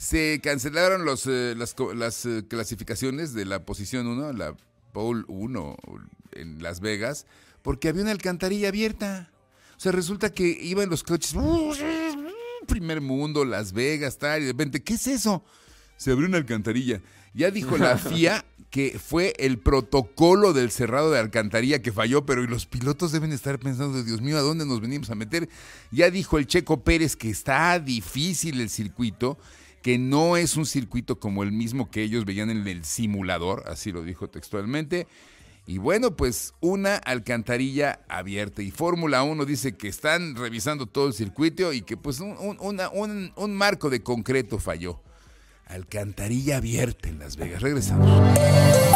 Se cancelaron los, eh, las, eh, clasificaciones de la posición 1, la pole 1 en Las Vegas, porque había una alcantarilla abierta. O sea, resulta que iban los coches, ¡uh, primer mundo, Las Vegas, tal, y de repente, ¿qué es eso? se abrió una alcantarilla. Ya dijo la FIA que fue el protocolo del cerrado de alcantarilla que falló, pero los pilotos deben estar pensando, Dios mío, ¿a dónde nos venimos a meter? Ya dijo el Checo Pérez que está difícil el circuito, que no es un circuito como el mismo que ellos veían en el simulador, así lo dijo textualmente. Y bueno, pues una alcantarilla abierta. Y Fórmula 1 dice que están revisando todo el circuito y que pues un, un, un marco de concreto falló. Alcantarilla abierta en Las Vegas. Regresamos.